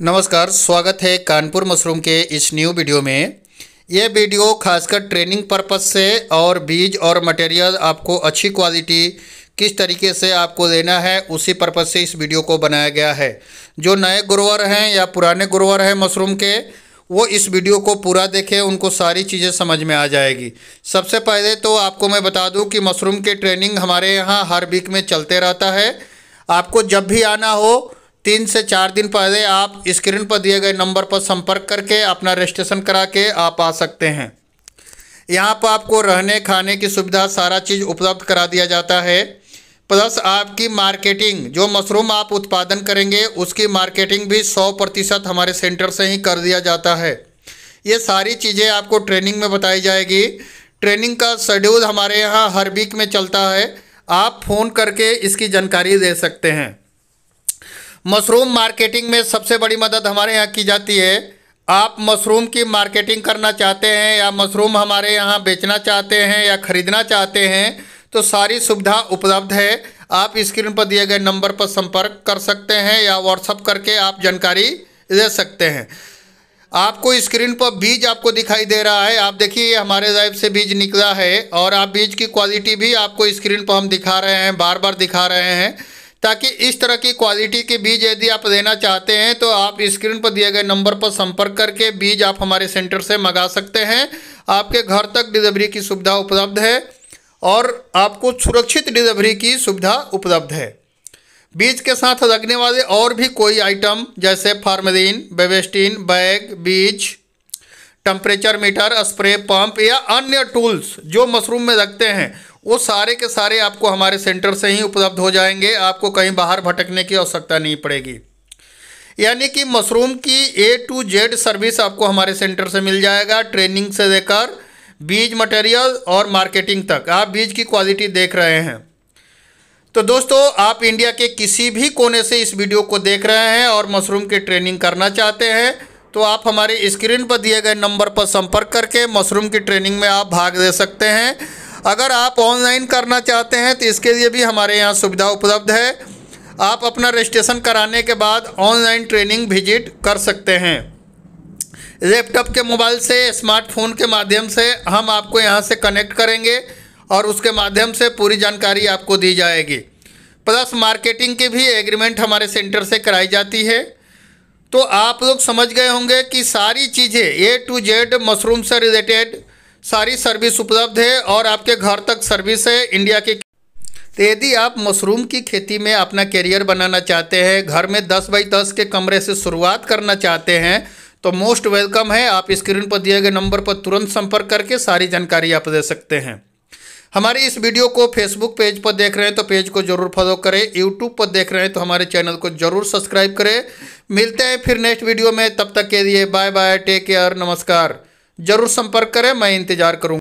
नमस्कार स्वागत है कानपुर मशरूम के इस न्यू वीडियो में यह वीडियो खासकर ट्रेनिंग पर्पज़ से और बीज और मटेरियल आपको अच्छी क्वालिटी किस तरीके से आपको देना है उसी पर्पज़ से इस वीडियो को बनाया गया है जो नए गुरुवर हैं या पुराने गुरुवर हैं मशरूम के वो इस वीडियो को पूरा देखें उनको सारी चीज़ें समझ में आ जाएगी सबसे पहले तो आपको मैं बता दूँ कि मशरूम के ट्रेनिंग हमारे यहाँ हर वीक में चलते रहता है आपको जब भी आना हो तीन से चार दिन पहले आप स्क्रीन पर दिए गए नंबर पर संपर्क करके अपना रजिस्ट्रेशन करा के आप आ सकते हैं यहाँ पर आपको रहने खाने की सुविधा सारा चीज़ उपलब्ध करा दिया जाता है प्लस आपकी मार्केटिंग जो मशरूम आप उत्पादन करेंगे उसकी मार्केटिंग भी सौ प्रतिशत हमारे सेंटर से ही कर दिया जाता है ये सारी चीज़ें आपको ट्रेनिंग में बताई जाएगी ट्रेनिंग का शेड्यूल हमारे यहाँ हर वीक में चलता है आप फ़ोन करके इसकी जानकारी दे सकते हैं मशरूम मार्केटिंग में सबसे बड़ी मदद हमारे यहाँ की जाती है आप मशरूम की मार्केटिंग करना चाहते हैं या मशरूम हमारे यहाँ बेचना चाहते हैं या ख़रीदना चाहते हैं तो सारी सुविधा उपलब्ध है आप स्क्रीन पर दिए गए नंबर पर संपर्क कर सकते हैं या व्हाट्सअप करके आप जानकारी ले सकते हैं आपको स्क्रीन पर बीज आपको दिखाई दे रहा है आप देखिए हमारे जैब से बीज निकला है और आप बीज की क्वालिटी भी आपको स्क्रीन पर हम दिखा रहे हैं बार बार दिखा रहे हैं ताकि इस तरह की क्वालिटी के बीज यदि आप लेना चाहते हैं तो आप स्क्रीन पर दिए गए नंबर पर संपर्क करके बीज आप हमारे सेंटर से मंगा सकते हैं आपके घर तक डिलीवरी की सुविधा उपलब्ध है और आपको सुरक्षित डिलीवरी की सुविधा उपलब्ध है बीज के साथ लगने वाले और भी कोई आइटम जैसे फार्मेलिन बेवेस्टिन बैग बीज टेम्परेचर मीटर स्प्रे पंप या अन्य टूल्स जो मशरूम में लगते हैं वो सारे के सारे आपको हमारे सेंटर से ही उपलब्ध हो जाएंगे आपको कहीं बाहर भटकने की आवश्यकता नहीं पड़ेगी यानी कि मशरूम की ए टू जेड सर्विस आपको हमारे सेंटर से मिल जाएगा ट्रेनिंग से लेकर बीज मटेरियल और मार्केटिंग तक आप बीज की क्वालिटी देख रहे हैं तो दोस्तों आप इंडिया के किसी भी कोने से इस वीडियो को देख रहे हैं और मशरूम की ट्रेनिंग करना चाहते हैं तो आप हमारे स्क्रीन पर दिए गए नंबर पर संपर्क करके मशरूम की ट्रेनिंग में आप भाग ले सकते हैं अगर आप ऑनलाइन करना चाहते हैं तो इसके लिए भी हमारे यहाँ सुविधा उपलब्ध है आप अपना रजिस्ट्रेशन कराने के बाद ऑनलाइन ट्रेनिंग विजिट कर सकते हैं लैपटॉप के मोबाइल से स्मार्टफोन के माध्यम से हम आपको यहाँ से कनेक्ट करेंगे और उसके माध्यम से पूरी जानकारी आपको दी जाएगी प्लस मार्केटिंग की भी एग्रीमेंट हमारे सेंटर से कराई जाती है तो आप लोग समझ गए होंगे कि सारी चीज़ें ए टू जेड मशरूम से रिलेटेड सारी सर्विस उपलब्ध है और आपके घर तक सर्विस है इंडिया के तो यदि आप मशरूम की खेती में अपना करियर बनाना चाहते हैं घर में 10 बाई 10 के कमरे से शुरुआत करना चाहते हैं तो मोस्ट वेलकम है आप स्क्रीन पर दिए गए नंबर पर तुरंत संपर्क करके सारी जानकारी आप दे सकते हैं हमारे इस वीडियो को फेसबुक पेज पर देख रहे हैं तो पेज को जरूर फॉलो करें यूट्यूब पर देख रहे हैं तो हमारे चैनल को जरूर सब्सक्राइब करें मिलते हैं फिर नेक्स्ट वीडियो में तब तक के लिए बाय बाय टेक केयर नमस्कार जरूर संपर्क करें मैं इंतज़ार करूँगा